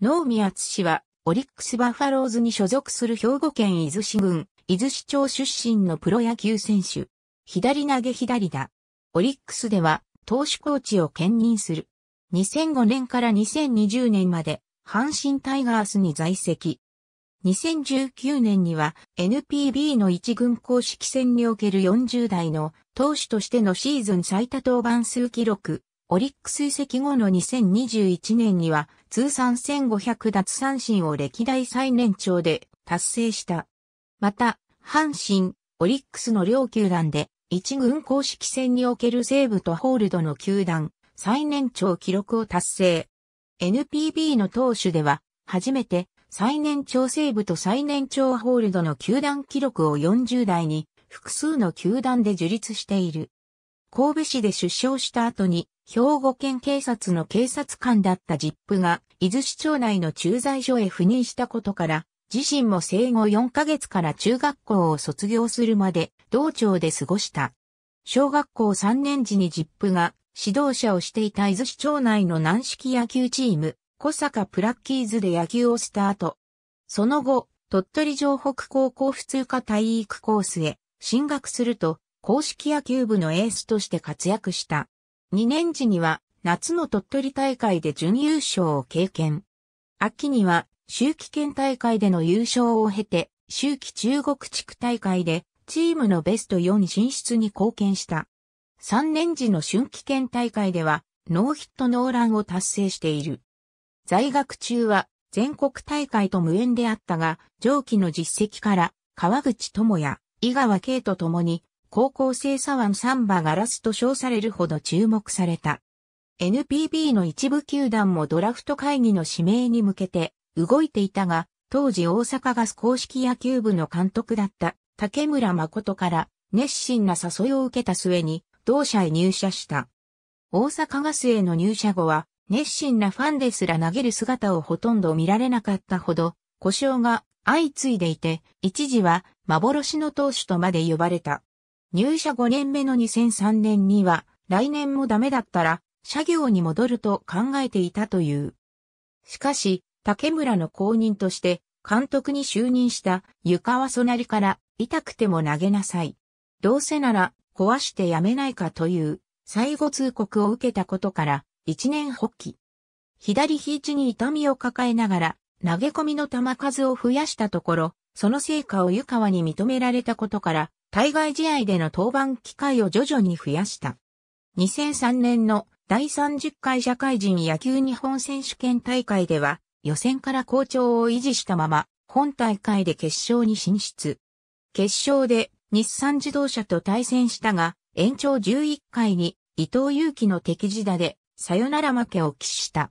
能見厚氏は、オリックスバファローズに所属する兵庫県伊豆市郡、伊豆市町出身のプロ野球選手。左投げ左打。オリックスでは、投手コーチを兼任する。2005年から2020年まで、阪神タイガースに在籍。2019年には NPB の一軍公式戦における40代の投手としてのシーズン最多登板数記録オリックス移籍後の2021年には通算1500奪三振を歴代最年長で達成した。また、阪神、オリックスの両球団で一軍公式戦における西武とホールドの球団最年長記録を達成。NPB の投手では初めて最年長西武と最年長ホールドの球団記録を40代に複数の球団で樹立している。神戸市で出生した後に、兵庫県警察の警察官だったジップが、伊豆市町内の駐在所へ赴任したことから、自身も生後4ヶ月から中学校を卒業するまで、道庁で過ごした。小学校3年時にジップが、指導者をしていた伊豆市町内の軟式野球チーム、小坂プラッキーズで野球をスタート。その後、鳥取城北高校普通科体育コースへ進学すると、硬式野球部のエースとして活躍した。2年時には夏の鳥取大会で準優勝を経験。秋には秋季県大会での優勝を経て、秋季中国地区大会でチームのベスト4進出に貢献した。3年時の春季県大会ではノーヒットノーランを達成している。在学中は全国大会と無縁であったが、上記の実績から川口智也、井川慶と共に高校生左腕サンバガラスと称されるほど注目された。NPB の一部球団もドラフト会議の指名に向けて動いていたが、当時大阪ガス公式野球部の監督だった竹村誠から熱心な誘いを受けた末に同社へ入社した。大阪ガスへの入社後は熱心なファンですら投げる姿をほとんど見られなかったほど故障が相次いでいて、一時は幻の投手とまで呼ばれた。入社5年目の2003年には、来年もダメだったら、社業に戻ると考えていたという。しかし、竹村の後任として、監督に就任した湯川そなりから、痛くても投げなさい。どうせなら、壊してやめないかという、最後通告を受けたことから、一年発起。左肘に痛みを抱えながら、投げ込みの球数を増やしたところ、その成果を湯川に認められたことから、対外試合での登板機会を徐々に増やした。2003年の第30回社会人野球日本選手権大会では、予選から好調を維持したまま、本大会で決勝に進出。決勝で日産自動車と対戦したが、延長11回に伊藤祐樹の敵地打でサヨナラ負けを喫した。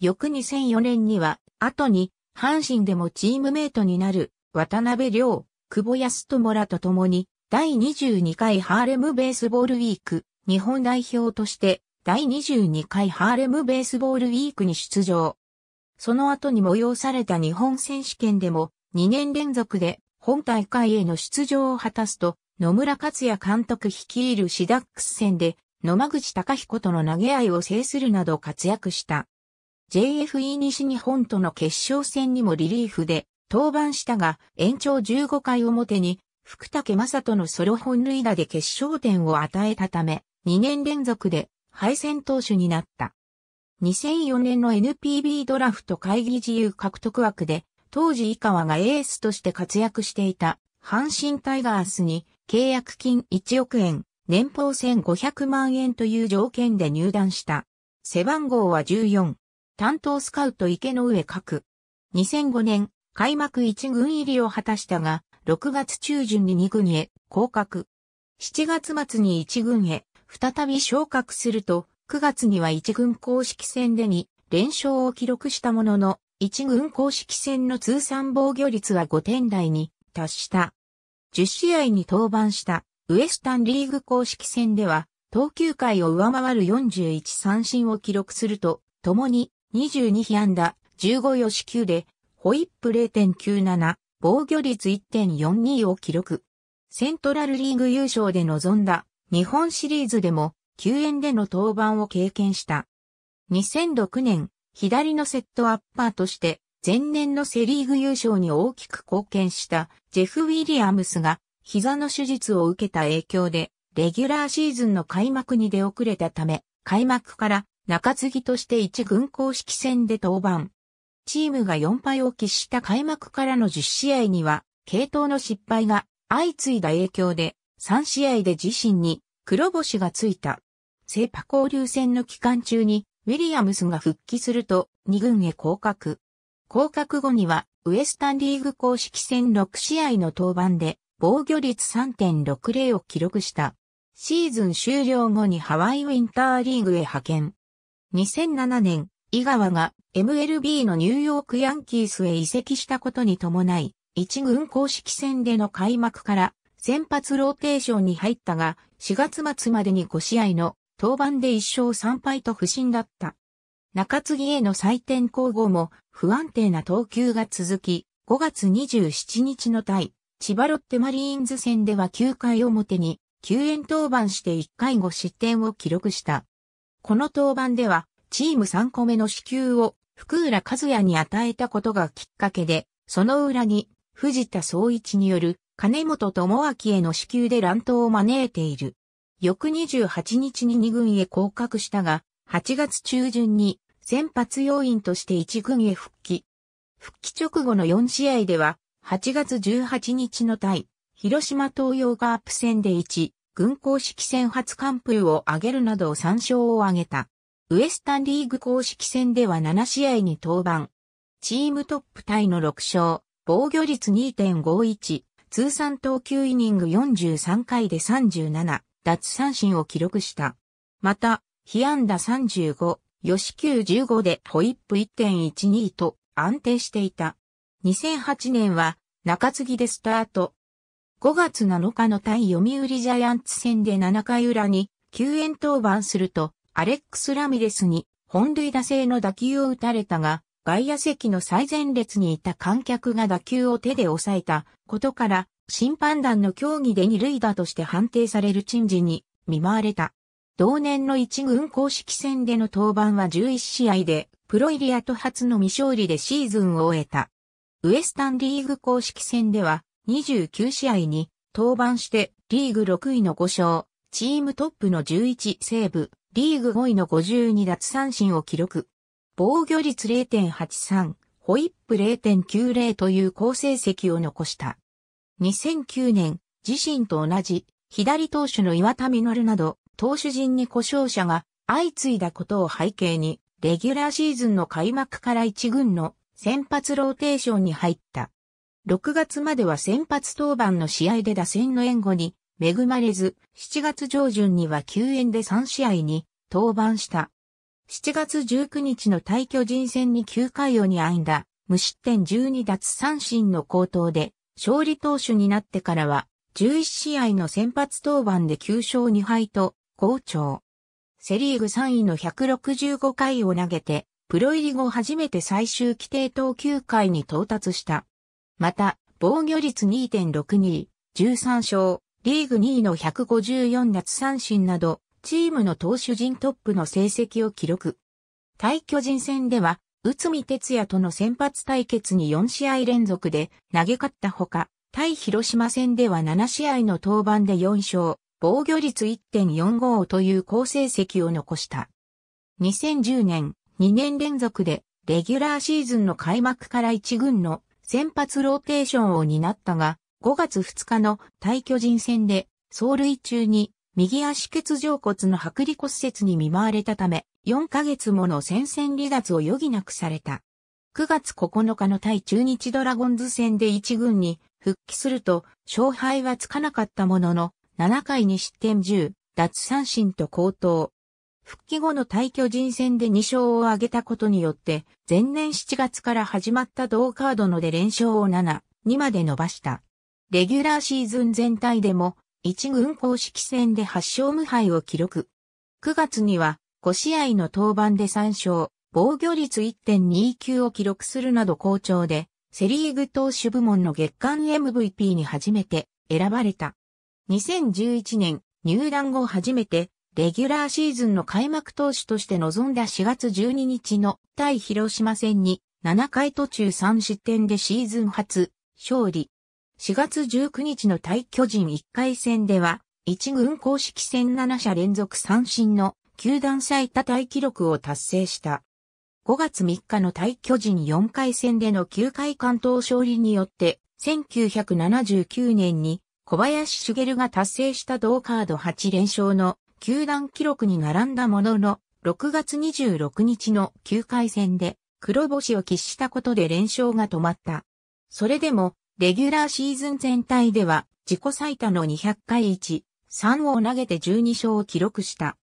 翌2004年には、後に阪神でもチームメイトになる渡辺良、久保康友らと共に、第22回ハーレムベースボールウィーク、日本代表として、第22回ハーレムベースボールウィークに出場。その後に催された日本選手権でも、2年連続で本大会への出場を果たすと、野村克也監督率いるシダックス戦で、野間口隆彦との投げ合いを制するなど活躍した。JFE 西日本との決勝戦にもリリーフで登板したが、延長15回表に、福武正人のソロ本塁打で決勝点を与えたため、2年連続で敗戦投手になった。2004年の NPB ドラフト会議自由獲得枠で、当時井川がエースとして活躍していた阪神タイガースに契約金1億円、年俸1500万円という条件で入団した。背番号は14。担当スカウト池上角。2005年、開幕1軍入りを果たしたが、6月中旬に2軍へ降格。7月末に1軍へ再び昇格すると、9月には1軍公式戦で2連勝を記録したものの、1軍公式戦の通算防御率は5点台に達した。10試合に登板したウエスタンリーグ公式戦では、投球回を上回る41三振を記録すると、共に22被安打、15四死球でホイップ0.97、防御率1.42を記録。セントラルリーグ優勝で臨んだ日本シリーズでも救援での登板を経験した。2006年、左のセットアッパーとして前年のセリーグ優勝に大きく貢献したジェフ・ウィリアムスが膝の手術を受けた影響でレギュラーシーズンの開幕に出遅れたため開幕から中継ぎとして一軍公式戦で登板。チームが4敗を喫した開幕からの10試合には、系統の失敗が相次いだ影響で、3試合で自身に黒星がついた。セパ交流戦の期間中に、ウィリアムスが復帰すると、2軍へ降格。降格後には、ウエスタンリーグ公式戦6試合の登板で、防御率3.60を記録した。シーズン終了後にハワイウィンターリーグへ派遣。2007年、井川が MLB のニューヨークヤンキースへ移籍したことに伴い、一軍公式戦での開幕から先発ローテーションに入ったが、4月末までに5試合の登板で1勝3敗と不振だった。中継ぎへの採点交互も不安定な投球が続き、5月27日の対、千葉ロッテマリーンズ戦では9回表に、救援登板して1回5失点を記録した。この登板では、チーム3個目の支給を福浦和也に与えたことがきっかけで、その裏に藤田総一による金本智明への支給で乱闘を招いている。翌28日に2軍へ降格したが、8月中旬に先発要員として1軍へ復帰。復帰直後の4試合では、8月18日の対、広島東洋カープ戦で1、軍公式戦初完封を挙げるなど3勝を挙げた。ウエスタンリーグ公式戦では7試合に登板。チームトップタイの6勝、防御率2.51、通算投球イニング43回で37、奪三振を記録した。また、被安打35、吉球15でホイップ1.12と安定していた。2008年は中継ぎでスタート。5月7日の対読売ジャイアンツ戦で7回裏に救援登板するとアレックス・ラミレスに本塁打制の打球を打たれたが、外野席の最前列にいた観客が打球を手で抑えたことから、審判団の競技で二塁打として判定される陳事に見舞われた。同年の一軍公式戦での登板は11試合で、プロイリアと初の未勝利でシーズンを終えた。ウエスタンリーグ公式戦では29試合に登板してリーグ6位の5勝、チームトップの11セーブ、リーグ5位の52奪三振を記録。防御率0.83、ホイップ0.90という好成績を残した。2009年、自身と同じ、左投手の岩田実など、投手陣に故障者が相次いだことを背景に、レギュラーシーズンの開幕から1軍の先発ローテーションに入った。6月までは先発登板の試合で打線の援護に恵まれず、7月上旬には救援で3試合に登板した。7月19日の対去人戦に9回をにあいだ、無失点12奪三振の高騰で、勝利投手になってからは、11試合の先発登板で9勝2敗と、好調。セリーグ3位の165回を投げて、プロ入り後初めて最終規定投球回に到達した。また、防御率2.62、13勝、リーグ2位の154奪三振など、チームの投手陣トップの成績を記録。対巨人戦では、内海哲也との先発対決に4試合連続で投げ勝ったほか、対広島戦では7試合の登板で4勝、防御率1.45という好成績を残した。2010年、2年連続で、レギュラーシーズンの開幕から1軍の先発ローテーションを担ったが、5月2日の対巨人戦で、走塁中に右足血上骨の剥離骨折に見舞われたため、4ヶ月もの戦線離脱を余儀なくされた。9月9日の対中日ドラゴンズ戦で1軍に復帰すると、勝敗はつかなかったものの、7回に失点10、脱三振と高騰。復帰後の対巨人戦で2勝を挙げたことによって、前年7月から始まった同カードので連勝を7、2まで伸ばした。レギュラーシーズン全体でも、一軍公式戦で8勝無敗を記録。9月には、5試合の登板で3勝、防御率1.29を記録するなど好調で、セリーグ投手部門の月間 MVP に初めて選ばれた。2011年入団後初めてレギュラーシーズンの開幕投手として臨んだ4月12日の対広島戦に7回途中3失点でシーズン初勝利4月19日の対巨人1回戦では、1軍公式戦7者連続三振の球団最多対記録を達成した。5月3日の対巨人4回戦での9回関東勝利によって、1979年に小林茂が達成した同カード8連勝の球団記録に並んだものの、6月26日の9回戦で黒星を喫したことで連勝が止まった。それでもレギュラーシーズン全体では自己最多の200回1、3を投げて12勝を記録した。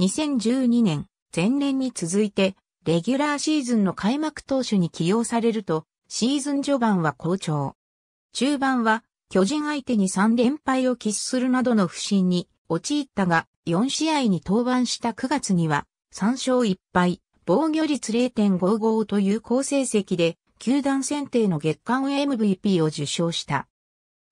2012年、前年に続いて、レギュラーシーズンの開幕投手に起用されると、シーズン序盤は好調。中盤は、巨人相手に3連敗を喫するなどの不振に陥ったが、4試合に登板した9月には、3勝1敗、防御率0.55という好成績で、球団選定の月間 MVP を受賞した。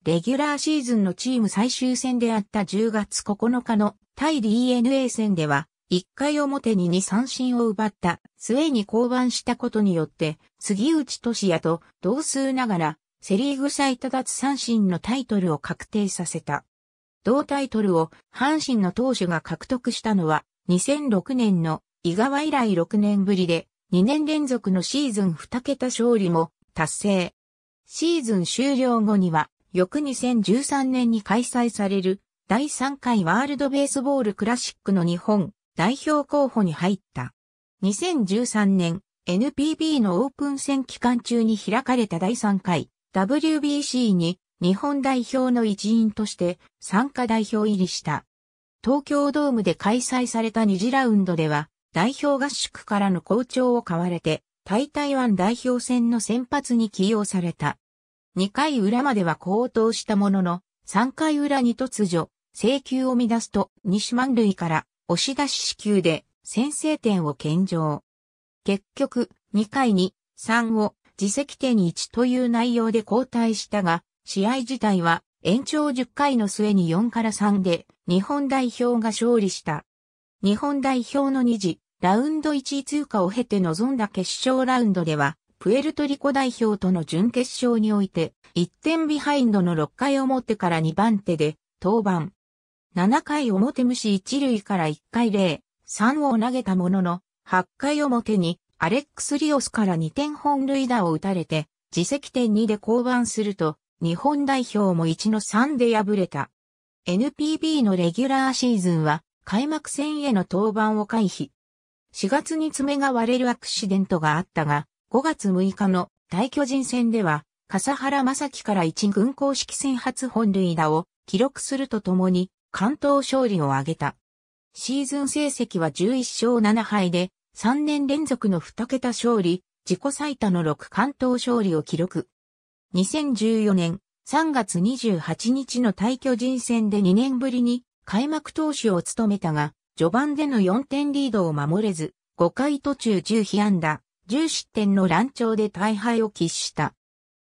レギュラーシーズンのチーム最終戦であった10月9日の対 DNA 戦では、1回表に2三振を奪った末に降板したことによって、杉内俊也と同数ながら、セリーグ最多奪三振のタイトルを確定させた。同タイトルを阪神の投手が獲得したのは、2006年の伊川以来6年ぶりで、2年連続のシーズン2桁勝利も達成。シーズン終了後には、翌2013年に開催される第3回ワールドベースボールクラシックの日本代表候補に入った。2013年 NPB のオープン戦期間中に開かれた第3回 WBC に日本代表の一員として参加代表入りした。東京ドームで開催された2次ラウンドでは代表合宿からの好調を買われて、対台湾代表戦の先発に起用された。2回裏までは高騰したものの、3回裏に突如、制球を乱すと、西満塁から押し出し支給で先制点を献上。結局、2回に3を自責点1という内容で交代したが、試合自体は延長10回の末に4から3で日本代表が勝利した。日本代表の2次ラウンド1位通過を経て臨んだ決勝ラウンドでは、プエルトリコ代表との準決勝において、1点ビハインドの6回表から2番手で、登板。7回表無視1塁から1回0、3を投げたものの、8回表に、アレックス・リオスから2点本塁打を打たれて、自責点2で降板すると、日本代表も1の3で敗れた。NPB のレギュラーシーズンは、開幕戦への登板を回避。4月に爪が割れるアクシデントがあったが、5月6日の大巨人戦では、笠原正樹から1軍公式戦初本塁打を記録するとともに、関東勝利を挙げた。シーズン成績は11勝7敗で、3年連続の2桁勝利、自己最多の6関東勝利を記録。2014年3月28日の大巨人戦で2年ぶりに開幕投手を務めたが、序盤での4点リードを守れず、5回途中10被安打、10失点の乱調で大敗を喫した。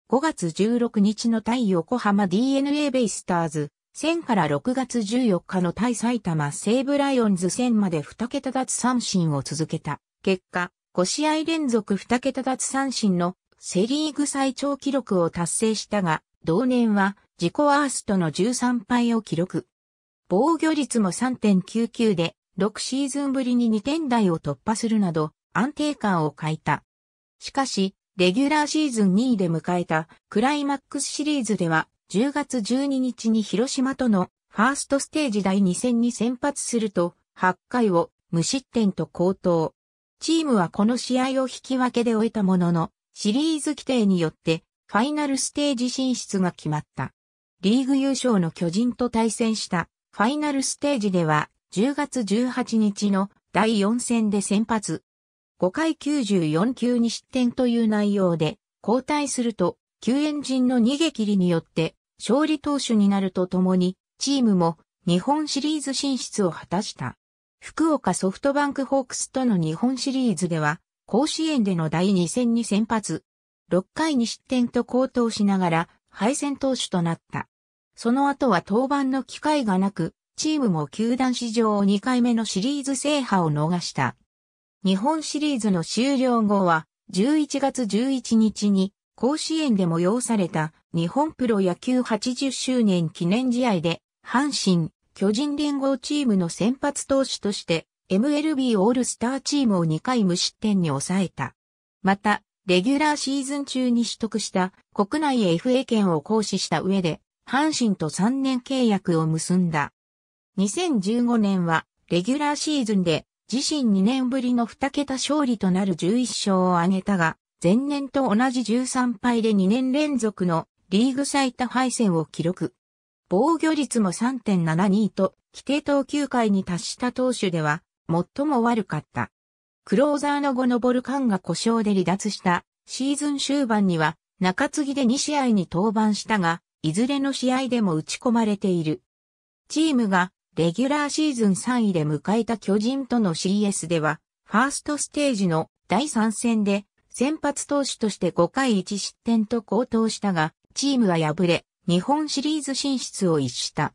5月16日の対横浜 DNA ベイスターズ、戦から6月14日の対埼玉西武ライオンズ戦まで2桁奪三振を続けた。結果、5試合連続2桁奪三振のセリーグ最長記録を達成したが、同年は自己アーストの13敗を記録。防御率も3.99で、6シーズンぶりに2点台を突破するなど、安定感を欠いた。しかし、レギュラーシーズン2位で迎えたクライマックスシリーズでは、10月12日に広島とのファーストステージ第2戦に先発すると、8回を無失点と高騰。チームはこの試合を引き分けで終えたものの、シリーズ規定によってファイナルステージ進出が決まった。リーグ優勝の巨人と対戦したファイナルステージでは、10月18日の第4戦で先発。5回94球に失点という内容で、交代すると、救援陣の逃げ切りによって、勝利投手になるとともに、チームも日本シリーズ進出を果たした。福岡ソフトバンクホークスとの日本シリーズでは、甲子園での第2戦に先発。6回に失点と高騰しながら、敗戦投手となった。その後は登板の機会がなく、チームも球団史上2回目のシリーズ制覇を逃した。日本シリーズの終了後は、11月11日に甲子園で催された日本プロ野球80周年記念試合で、阪神、巨人連合チームの先発投手として、MLB オールスターチームを2回無失点に抑えた。また、レギュラーシーズン中に取得した国内 FA 権を行使した上で、阪神と3年契約を結んだ。2015年は、レギュラーシーズンで、自身2年ぶりの2桁勝利となる11勝を挙げたが、前年と同じ13敗で2年連続のリーグ最多敗戦を記録。防御率も3.72と、規定投球回に達した投手では、最も悪かった。クローザーの後のボルカンが故障で離脱したシーズン終盤には中継ぎで2試合に登板したが、いずれの試合でも打ち込まれている。チームがレギュラーシーズン3位で迎えた巨人との CS では、ファーストステージの第3戦で先発投手として5回1失点と好投したが、チームは敗れ、日本シリーズ進出を逸した。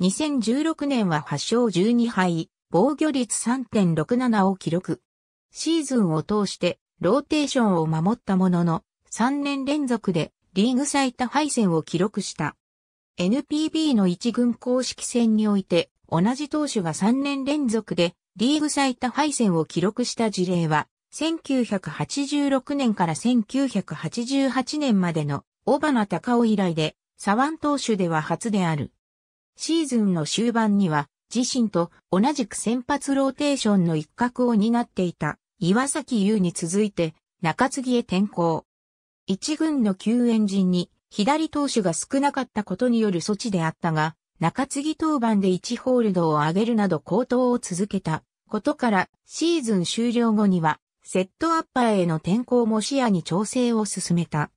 2016年は8勝12敗、防御率3.67を記録。シーズンを通してローテーションを守ったものの、3年連続でリーグ最多敗戦を記録した。NPB の一軍公式戦において、同じ投手が3年連続でリーグ最多敗戦を記録した事例は、1986年から1988年までの小花高尾以来で、左腕投手では初である。シーズンの終盤には、自身と同じく先発ローテーションの一角を担っていた岩崎優に続いて中継ぎへ転向。一軍の救援陣に左投手が少なかったことによる措置であったが、中継ぎ登板で1ホールドを上げるなど高騰を続けたことからシーズン終了後にはセットアッパーへの転向も視野に調整を進めた。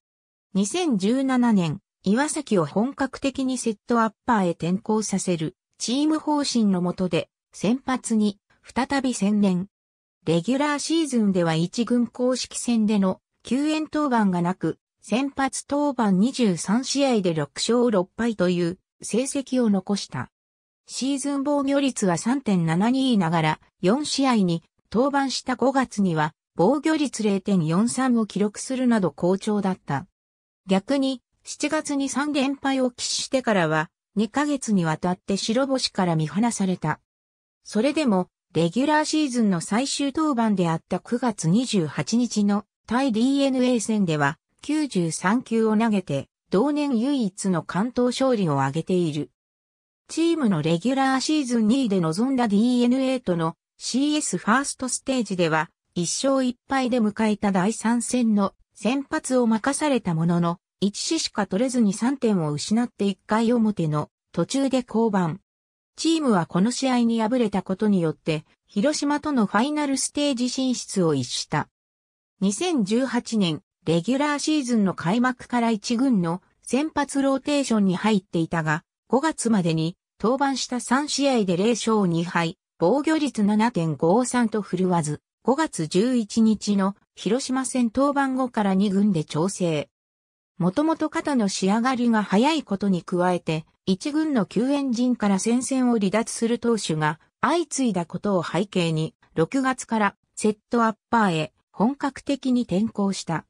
2017年、岩崎を本格的にセットアッパーへ転向させるチーム方針の下で先発に再び専念。レギュラーシーズンでは一軍公式戦での救援登板がなく、先発登板23試合で6勝6敗という成績を残した。シーズン防御率は3.72ながら4試合に登板した5月には防御率0.43を記録するなど好調だった。逆に7月に3連敗を喫してからは2ヶ月にわたって白星から見放された。それでもレギュラーシーズンの最終登板であった9月28日の対 DNA 戦では93球を投げて、同年唯一の関東勝利を挙げている。チームのレギュラーシーズン2位で臨んだ DNA との CS ファーストステージでは、1勝1敗で迎えた第3戦の先発を任されたものの、1死しか取れずに3点を失って1回表の途中で降板。チームはこの試合に敗れたことによって、広島とのファイナルステージ進出を逸した。2018年、レギュラーシーズンの開幕から1軍の先発ローテーションに入っていたが、5月までに登板した3試合で0勝2敗、防御率7.53と振るわず、5月11日の広島戦登板後から2軍で調整。もともと肩の仕上がりが早いことに加えて、1軍の救援陣から戦線を離脱する投手が相次いだことを背景に、6月からセットアッパーへ本格的に転向した。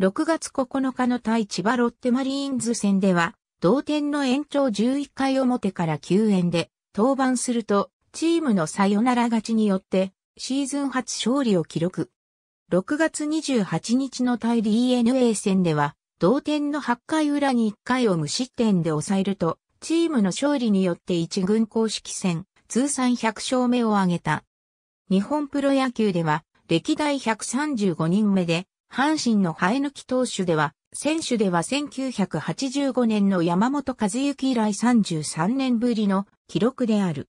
6月9日の対千葉ロッテマリーンズ戦では、同点の延長11回表から9円で登板すると、チームのサヨナラ勝ちによって、シーズン初勝利を記録。6月28日の対 DNA 戦では、同点の8回裏に1回を無失点で抑えると、チームの勝利によって1軍公式戦、通算100勝目を挙げた。日本プロ野球では、歴代135人目で、阪神の生え抜き投手では、選手では1985年の山本和幸以来33年ぶりの記録である。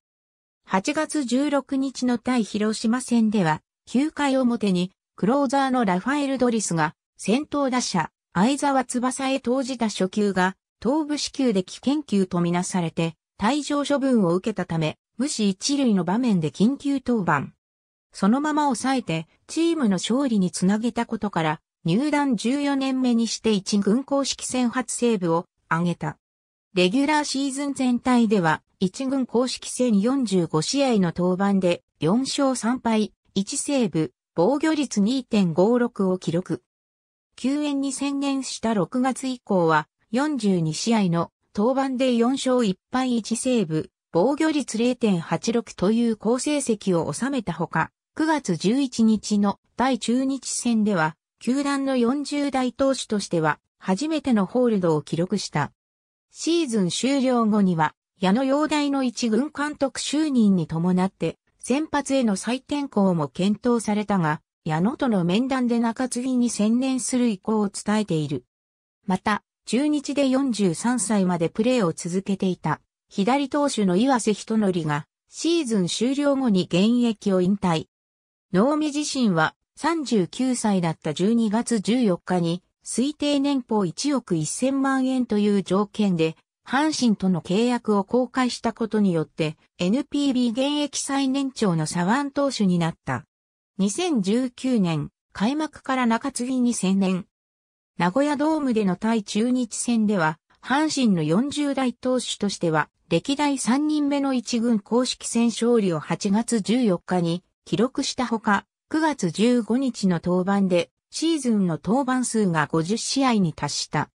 8月16日の対広島戦では、9回表に、クローザーのラファエル・ドリスが、先頭打者、相沢翼へ投じた初球が、頭部支給で危険球とみなされて、退場処分を受けたため、無視一塁の場面で緊急登板。そのまま抑えて、チームの勝利につなげたことから、入団14年目にして1軍公式戦初セーブを挙げた。レギュラーシーズン全体では、1軍公式戦45試合の登板で、4勝3敗、1セーブ、防御率2.56を記録。救援に宣言した6月以降は、42試合の登板で4勝1敗1セーブ、防御率0.86という好成績を収めたほか、9月11日の対中日戦では、球団の40代投手としては、初めてのホールドを記録した。シーズン終了後には、矢野陽大の一軍監督就任に伴って、先発への再転向も検討されたが、矢野との面談で中継ぎに専念する意向を伝えている。また、中日で43歳までプレーを続けていた、左投手の岩瀬仁則が、シーズン終了後に現役を引退。能見自身は39歳だった12月14日に推定年俸1億1000万円という条件で阪神との契約を公開したことによって NPB 現役最年長の左腕投手になった。2019年開幕から中継ぎに専念。名古屋ドームでの対中日戦では阪神の40代投手としては歴代3人目の一軍公式戦勝利を8月14日に記録したほか、9月15日の登板でシーズンの登板数が50試合に達した。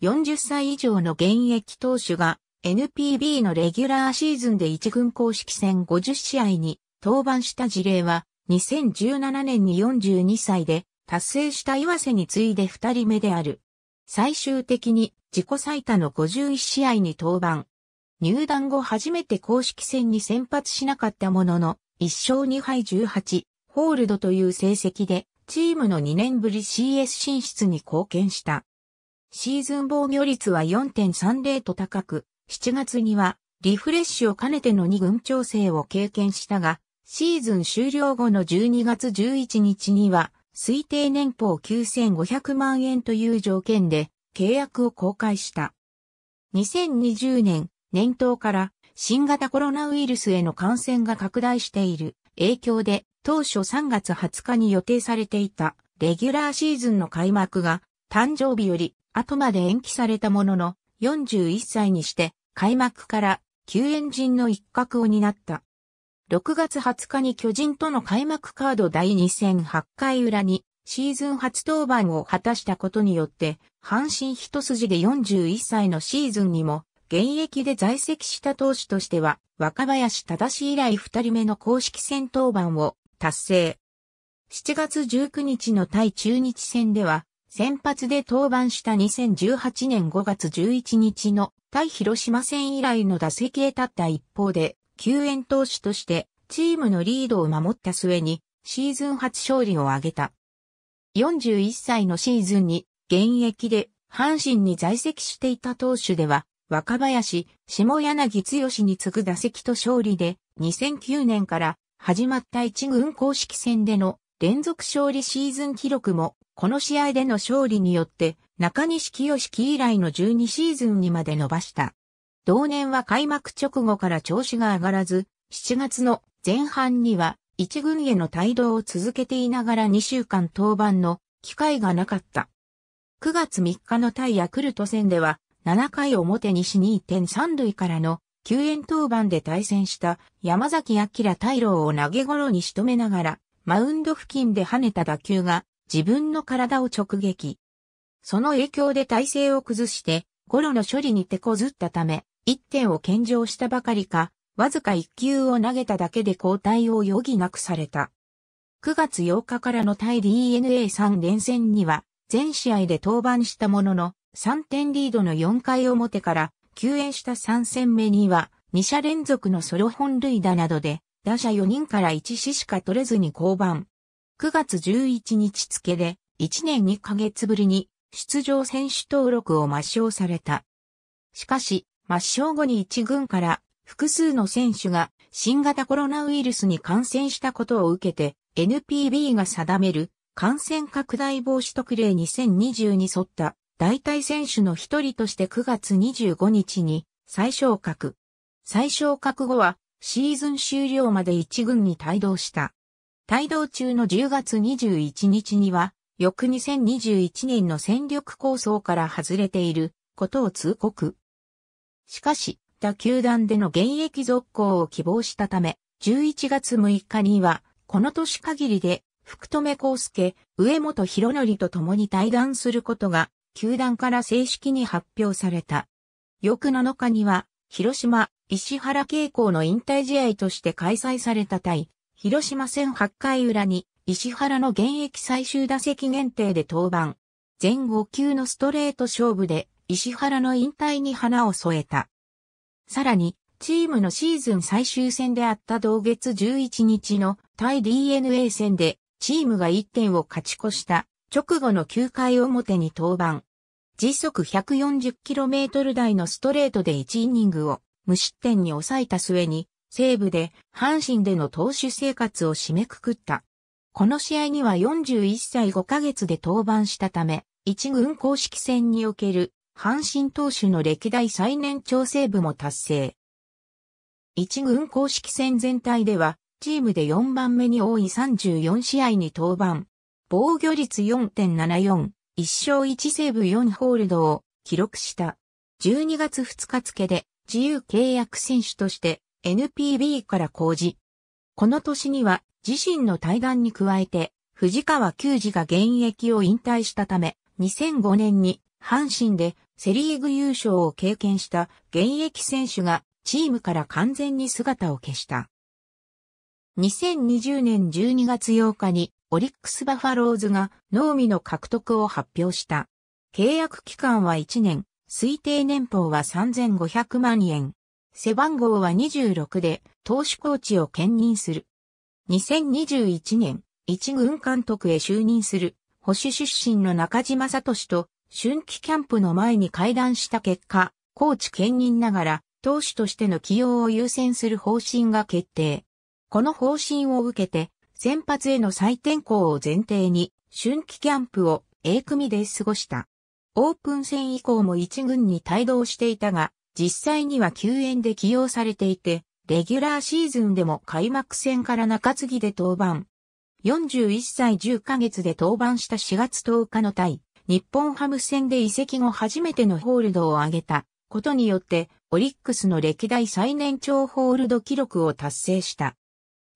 40歳以上の現役投手が NPB のレギュラーシーズンで一軍公式戦50試合に登板した事例は2017年に42歳で達成した岩瀬に次いで2人目である。最終的に自己最多の51試合に登板。入団後初めて公式戦に先発しなかったものの、1勝2敗18、ホールドという成績で、チームの2年ぶり CS 進出に貢献した。シーズン防御率は4.30と高く、7月にはリフレッシュを兼ねての2軍調整を経験したが、シーズン終了後の12月11日には、推定年俸9500万円という条件で契約を公開した。2020年、年頭から新型コロナウイルスへの感染が拡大している影響で、当初3月20日に予定されていたレギュラーシーズンの開幕が誕生日より後まで延期されたものの41歳にして開幕から救援陣の一角を担った。6月20日に巨人との開幕カード第2戦8回裏にシーズン初登板を果たしたことによって、阪神一筋で41歳のシーズンにも現役で在籍した投手としては、若林正史以来二人目の公式戦登板を達成。7月19日の対中日戦では、先発で登板した2018年5月11日の対広島戦以来の打席へ立った一方で、救援投手としてチームのリードを守った末にシーズン初勝利を挙げた。41歳のシーズンに現役で阪神に在籍していた投手では若林、下柳剛に次ぐ打席と勝利で、2009年から始まった一軍公式戦での連続勝利シーズン記録も、この試合での勝利によって、中西清樹以来の12シーズンにまで伸ばした。同年は開幕直後から調子が上がらず、7月の前半には一軍への帯同を続けていながら2週間登板の機会がなかった。9月3日の対ヤクルト戦では7回表西2.3塁からの救援登板で対戦した山崎明大郎を投げ頃に仕留めながら、マウンド付近で跳ねた打球が自分の体を直撃。その影響で体勢を崩して、ゴロの処理に手こずったため、1点を献上したばかりか、わずか1球を投げただけで交代を余儀なくされた。9月8日からの対 DNA3 連戦には、全試合で登板したものの、3点リードの4回表から救援した3戦目には2者連続のソロ本塁打などで打者4人から1死しか取れずに降板。9月11日付で1年2ヶ月ぶりに出場選手登録を抹消された。しかし、抹消後に1軍から複数の選手が新型コロナウイルスに感染したことを受けて NPB が定める感染拡大防止特例2020に沿った代替選手の一人として9月25日に再昇格。再昇格後はシーズン終了まで一軍に帯同した。帯同中の10月21日には、翌2021年の戦力構想から外れていることを通告。しかし、他球団での現役続行を希望したため、11月6日には、この年限りで、福留孝介、上本博則と共に対談することが球団から正式に発表された。翌7日には、広島、石原慶光の引退試合として開催された対、広島戦8回裏に、石原の現役最終打席限定で登板。全5球のストレート勝負で、石原の引退に花を添えた。さらに、チームのシーズン最終戦であった同月11日の対 DNA 戦で、チームが1点を勝ち越した直後の9回表に登板。時速 140km 台のストレートで1イニングを無失点に抑えた末に、西部で阪神での投手生活を締めくくった。この試合には41歳5ヶ月で登板したため、一軍公式戦における阪神投手の歴代最年長セーブも達成。一軍公式戦全体では、チームで4番目に多い34試合に登板。防御率4.74、1勝1セーブ4ホールドを記録した。12月2日付で自由契約選手として NPB から公示。この年には自身の対談に加えて藤川球児が現役を引退したため2005年に阪神でセリーグ優勝を経験した現役選手がチームから完全に姿を消した。2020年12月8日にオリックスバファローズが脳みの獲得を発表した。契約期間は1年、推定年俸は3500万円。背番号は26で投手コーチを兼任する。2021年、一軍監督へ就任する、保守出身の中島聡と、春季キャンプの前に会談した結果、コーチ兼任ながら、投手としての起用を優先する方針が決定。この方針を受けて、先発への再転向を前提に、春季キャンプを A 組で過ごした。オープン戦以降も一軍に帯同していたが、実際には救援で起用されていて、レギュラーシーズンでも開幕戦から中継ぎで登板。41歳10ヶ月で登板した4月10日の対、日本ハム戦で移籍後初めてのホールドを挙げたことによって、オリックスの歴代最年長ホールド記録を達成した。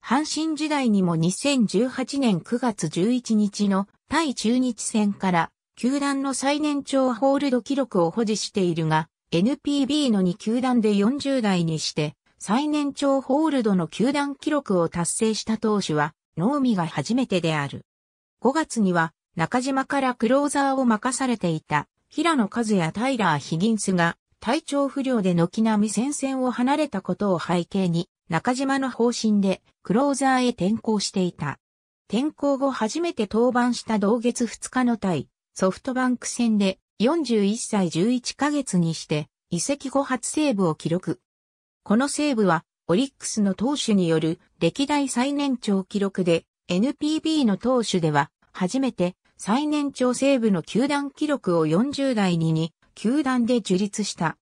阪神時代にも2018年9月11日の対中日戦から球団の最年長ホールド記録を保持しているが、NPB の2球団で40代にして最年長ホールドの球団記録を達成した投手は、脳みが初めてである。5月には中島からクローザーを任されていた平野和也タイラー・ヒギンスが体調不良で軒並み戦線を離れたことを背景に中島の方針でクローザーへ転向していた。転向後初めて登板した同月2日の対ソフトバンク戦で41歳11ヶ月にして移籍後初セーブを記録。このセーブはオリックスの投手による歴代最年長記録で NPB の投手では初めて最年長セーブの球団記録を40代にに球団で樹立した。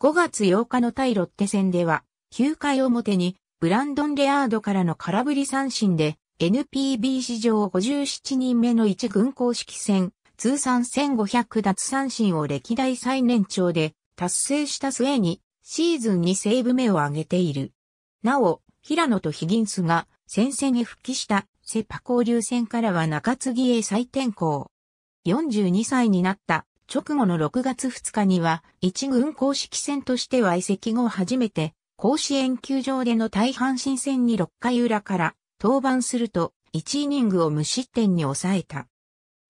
5月8日の対ロッテ戦では9回表に、ブランドン・レアードからの空振り三振で、NPB 史上57人目の1軍公式戦、通算1500奪三振を歴代最年長で達成した末に、シーズン2セーブ目を挙げている。なお、平野とヒギンスが戦線へ復帰したセパ交流戦からは中継ぎへ再転向。42歳になった直後の6月2日には、一軍公式戦としては移籍後初めて甲子園球場での対阪神戦に6回裏から登板すると1イニングを無失点に抑えた。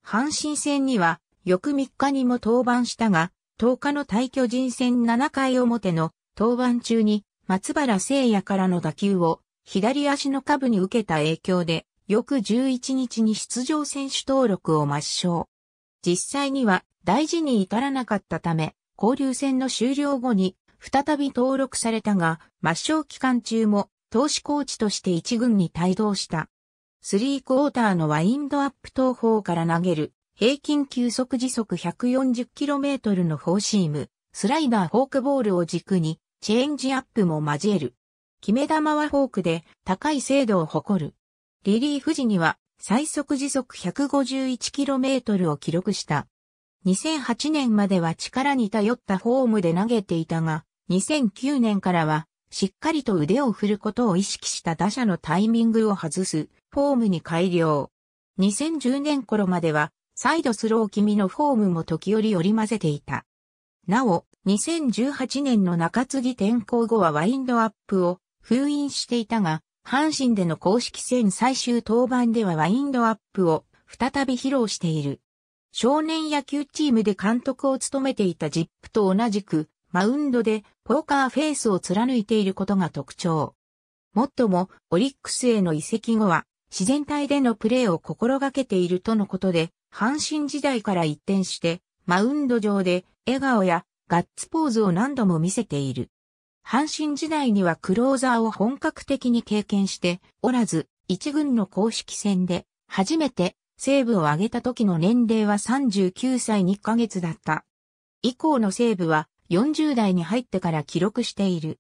阪神戦には翌3日にも登板したが、10日の対巨人戦7回表の登板中に松原聖也からの打球を左足の下部に受けた影響で翌11日に出場選手登録を抹消。実際には大事に至らなかったため、交流戦の終了後に再び登録されたが、抹消期間中も投資コーチとして一軍に帯同した。スリークォーターのワインドアップ投法から投げる平均球速時速 140km のフォーシーム、スライダーフォークボールを軸にチェンジアップも交える。決め球はフォークで高い精度を誇る。リリーフ時には最速時速 151km を記録した。2008年までは力に頼ったフォームで投げていたが、2009年からは、しっかりと腕を振ることを意識した打者のタイミングを外す、フォームに改良。2010年頃までは、サイドスロー気味のフォームも時折織り混ぜていた。なお、2018年の中継ぎ転向後はワインドアップを封印していたが、阪神での公式戦最終登板ではワインドアップを再び披露している。少年野球チームで監督を務めていたジップと同じくマウンドでポーカーフェイスを貫いていることが特徴。もっとも、オリックスへの移籍後は、自然体でのプレーを心がけているとのことで、阪神時代から一転して、マウンド上で笑顔やガッツポーズを何度も見せている。阪神時代にはクローザーを本格的に経験しておらず、一軍の公式戦で初めてセーブを挙げた時の年齢は39歳2ヶ月だった。以降のーブは40代に入ってから記録している。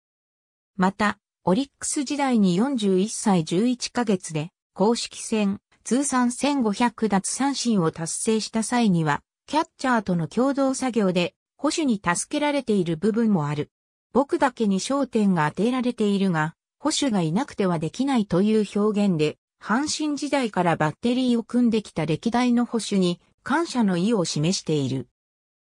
また、オリックス時代に41歳11ヶ月で、公式戦、通算1500奪三振を達成した際には、キャッチャーとの共同作業で、保守に助けられている部分もある。僕だけに焦点が当てられているが、保守がいなくてはできないという表現で、阪神時代からバッテリーを組んできた歴代の保守に感謝の意を示している。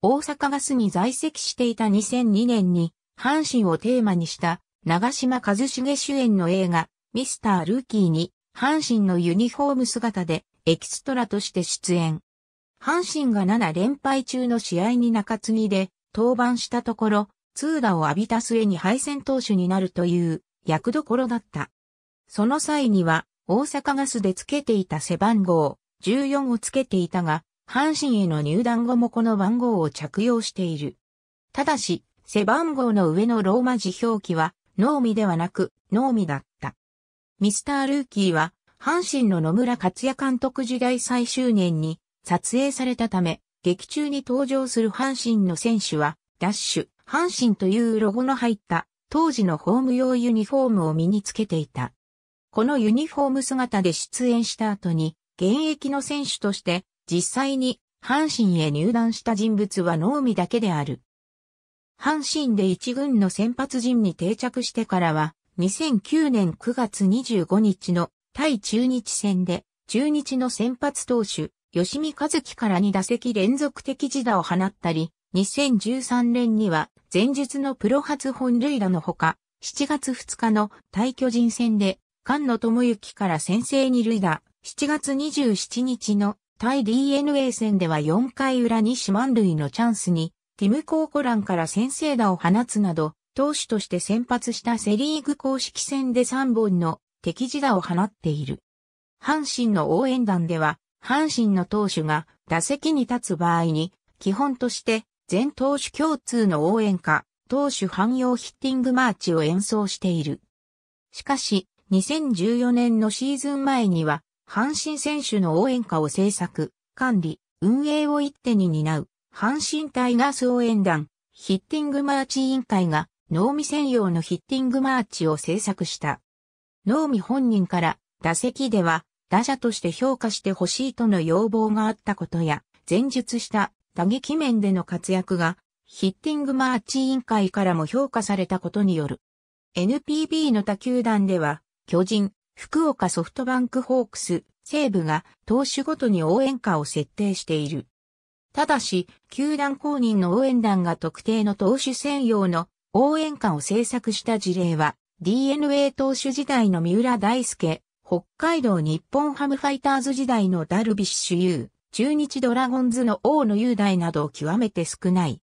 大阪ガスに在籍していた2002年に、阪神をテーマにした長島和茂主演の映画、ミスター・ルーキーに、阪神のユニフォーム姿でエキストラとして出演。阪神が7連敗中の試合に中継ぎで登板したところ、通打を浴びた末に敗戦投手になるという役どころだった。その際には大阪ガスでつけていた背番号14をつけていたが、阪神への入団後もこの番号を着用している。ただし、背番号の上のローマ字表記は、ノーミではなく、ノーミだった。ミスタールーキーは、阪神の野村克也監督時代最終年に撮影されたため、劇中に登場する阪神の選手は、ダッシュ、阪神というロゴの入った当時のホーム用ユニフォームを身につけていた。このユニフォーム姿で出演した後に、現役の選手として実際に阪神へ入団した人物は能見だけである。阪神で一軍の先発陣に定着してからは、2009年9月25日の対中日戦で、中日の先発投手、吉見和樹から2打席連続的自打を放ったり、2013年には前日のプロ初本塁打のほか、7月2日の対巨人戦で、菅野智之から先制二塁打、7月27日の対 DNA 戦では4回裏に四満塁のチャンスに、ティム・コーコランから先制打を放つなど、投手として先発したセリーグ公式戦で3本の敵地打を放っている。阪神の応援団では、阪神の投手が打席に立つ場合に、基本として全投手共通の応援歌、投手汎用ヒッティングマーチを演奏している。しかし、2014年のシーズン前には、阪神選手の応援歌を制作、管理、運営を一手に担う、阪神タイガース応援団、ヒッティングマーチ委員会が、脳み専用のヒッティングマーチを制作した。能み本人から、打席では、打者として評価してほしいとの要望があったことや、前述した打撃面での活躍が、ヒッティングマーチ委員会からも評価されたことによる。NPB の他球団では、巨人、福岡ソフトバンクホークス、西部が投手ごとに応援歌を設定している。ただし、球団公認の応援団が特定の投手専用の応援歌を制作した事例は、DNA 投手時代の三浦大輔、北海道日本ハムファイターズ時代のダルビッシュ有、中日ドラゴンズの大野雄大など極めて少ない。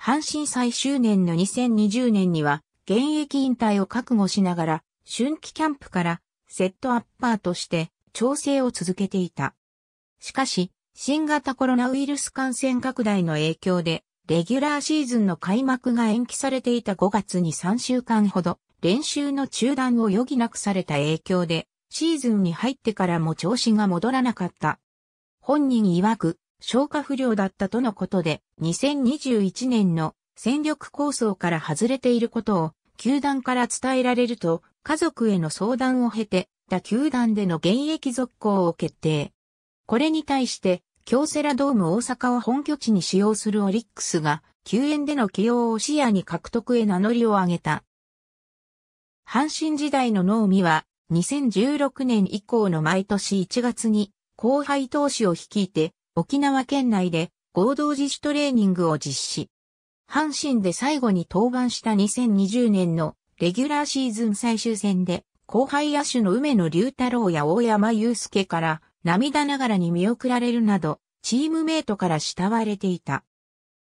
阪神最終年の2020年には、現役引退を覚悟しながら、春季キャンプからセットアッパーとして調整を続けていた。しかし、新型コロナウイルス感染拡大の影響で、レギュラーシーズンの開幕が延期されていた5月に3週間ほど、練習の中断を余儀なくされた影響で、シーズンに入ってからも調子が戻らなかった。本人曰く、消化不良だったとのことで、2021年の戦力構想から外れていることを、球団から伝えられると、家族への相談を経て、他球団での現役続行を決定。これに対して、京セラドーム大阪を本拠地に使用するオリックスが、球園での起用を視野に獲得へ名乗りを上げた。阪神時代の脳見は、2016年以降の毎年1月に、後輩投手を率いて、沖縄県内で合同自主トレーニングを実施。阪神で最後に登板した2020年のレギュラーシーズン最終戦で、後輩野手の梅野龍太郎や大山祐介から涙ながらに見送られるなど、チームメイトから慕われていた。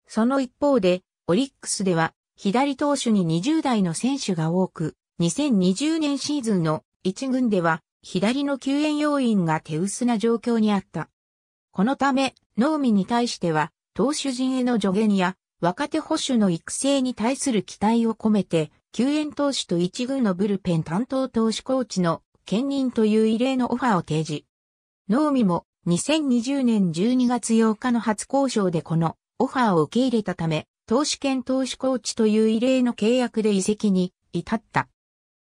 その一方で、オリックスでは、左投手に20代の選手が多く、2020年シーズンの1軍では、左の救援要員が手薄な状況にあった。このため、農民に対しては、投手陣への助言や、若手保守の育成に対する期待を込めて、救援投手と一軍のブルペン担当投手コーチの兼任という異例のオファーを提示。ーミも2020年12月8日の初交渉でこのオファーを受け入れたため、投手兼投手コーチという異例の契約で移籍に至った。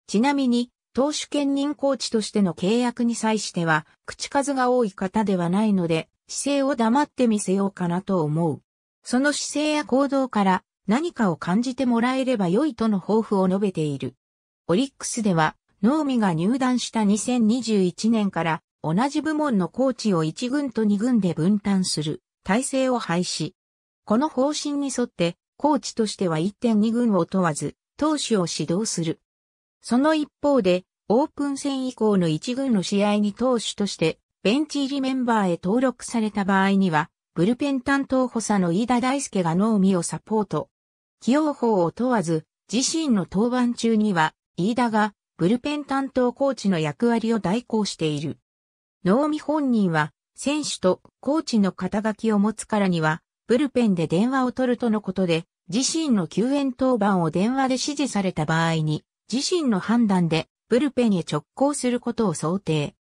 ちなみに、投手兼任コーチとしての契約に際しては、口数が多い方ではないので、姿勢を黙ってみせようかなと思う。その姿勢や行動から、何かを感じてもらえれば良いとの抱負を述べている。オリックスでは、能見が入団した2021年から同じ部門のコーチを1軍と2軍で分担する体制を廃止。この方針に沿ってコーチとしては1.2軍を問わず投手を指導する。その一方でオープン戦以降の1軍の試合に投手としてベンチ入りメンバーへ登録された場合にはブルペン担当補佐の飯田大輔が能見をサポート起用法を問わず、自身の登板中には、飯田が、ブルペン担当コーチの役割を代行している。能見本人は、選手とコーチの肩書きを持つからには、ブルペンで電話を取るとのことで、自身の救援当番を電話で指示された場合に、自身の判断でブルペンへ直行することを想定。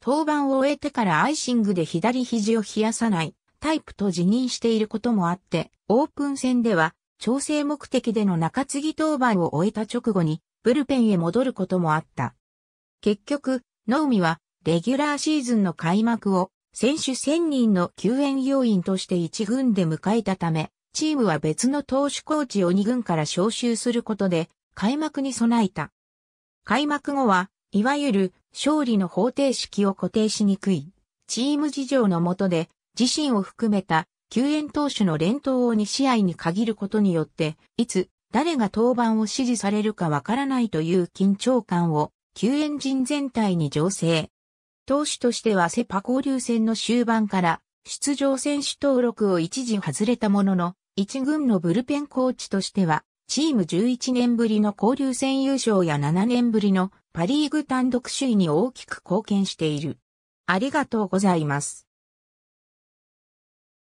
当番を終えてからアイシングで左肘を冷やさないタイプと辞任していることもあって、オープン戦では調整目的での中継ぎ登板を終えた直後に、ブルペンへ戻ることもあった。結局、ノーミは、レギュラーシーズンの開幕を、選手1000人の救援要員として1軍で迎えたため、チームは別の投手コーチを2軍から招集することで、開幕に備えた。開幕後は、いわゆる勝利の方程式を固定しにくい、チーム事情のもとで、自身を含めた救援投手の連投を2試合に限ることによって、いつ、誰が登板を指示されるかわからないという緊張感を、救援陣全体に醸成。投手としてはセパ交流戦の終盤から、出場選手登録を一時外れたものの、一軍のブルペンコーチとしては、チーム11年ぶりの交流戦優勝や7年ぶりのパリーグ単独首位に大きく貢献している。ありがとうございます。